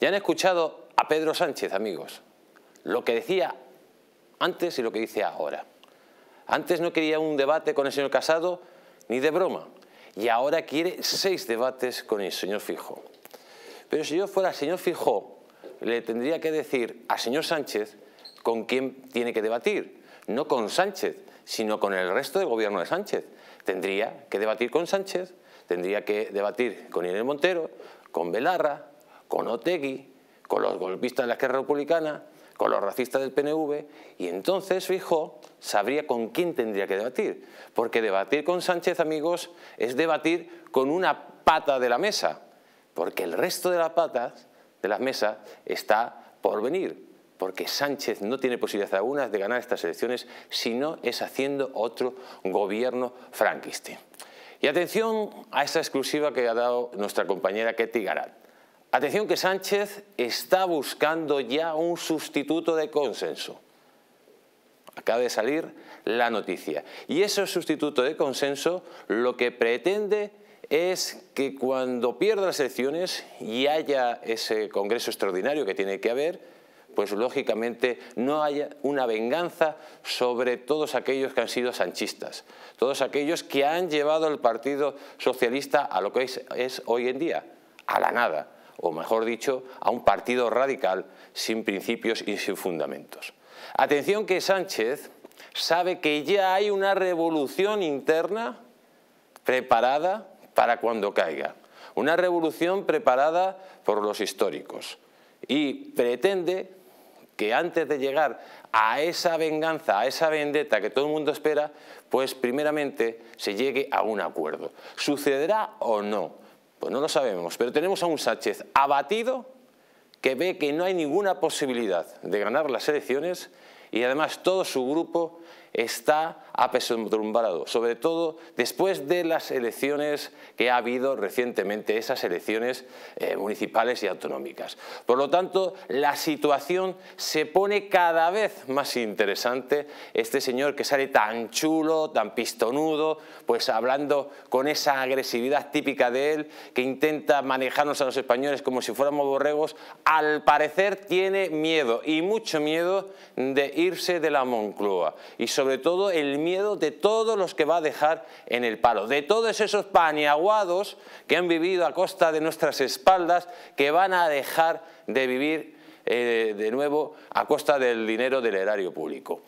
Ya han escuchado a Pedro Sánchez, amigos, lo que decía antes y lo que dice ahora. Antes no quería un debate con el señor Casado ni de broma, y ahora quiere seis debates con el señor Fijo. Pero si yo fuera el señor Fijo, le tendría que decir al señor Sánchez con quién tiene que debatir, no con Sánchez, sino con el resto del gobierno de Sánchez. Tendría que debatir con Sánchez, tendría que debatir con Irene Montero, con Belarra, con Otegui, con los golpistas de la guerra Republicana, con los racistas del PNV, y entonces Fijó sabría con quién tendría que debatir, porque debatir con Sánchez, amigos, es debatir con una pata de la mesa, porque el resto de las patas de la mesa está por venir, porque Sánchez no tiene posibilidad alguna de ganar estas elecciones si no es haciendo otro gobierno franquista. Y atención a esta exclusiva que ha dado nuestra compañera Ketty Garat. Atención que Sánchez está buscando ya un sustituto de consenso. Acaba de salir la noticia. Y ese sustituto de consenso lo que pretende es que cuando pierda las elecciones y haya ese congreso extraordinario que tiene que haber, pues lógicamente no haya una venganza sobre todos aquellos que han sido sanchistas, todos aquellos que han llevado al Partido Socialista a lo que es, es hoy en día, a la nada o mejor dicho, a un partido radical sin principios y sin fundamentos. Atención que Sánchez sabe que ya hay una revolución interna preparada para cuando caiga. Una revolución preparada por los históricos. Y pretende que antes de llegar a esa venganza, a esa vendetta que todo el mundo espera, pues primeramente se llegue a un acuerdo. ¿Sucederá o no? Pues no lo sabemos, pero tenemos a un Sánchez abatido que ve que no hay ninguna posibilidad de ganar las elecciones y además todo su grupo está apesadumbrado, sobre todo después de las elecciones que ha habido recientemente, esas elecciones eh, municipales y autonómicas. Por lo tanto, la situación se pone cada vez más interesante. Este señor que sale tan chulo, tan pistonudo, pues hablando con esa agresividad típica de él, que intenta manejarnos a los españoles como si fuéramos borregos, al parecer tiene miedo, y mucho miedo, de irse de la Moncloa sobre todo el miedo de todos los que va a dejar en el palo, de todos esos pañaguados que han vivido a costa de nuestras espaldas, que van a dejar de vivir eh, de nuevo a costa del dinero del erario público.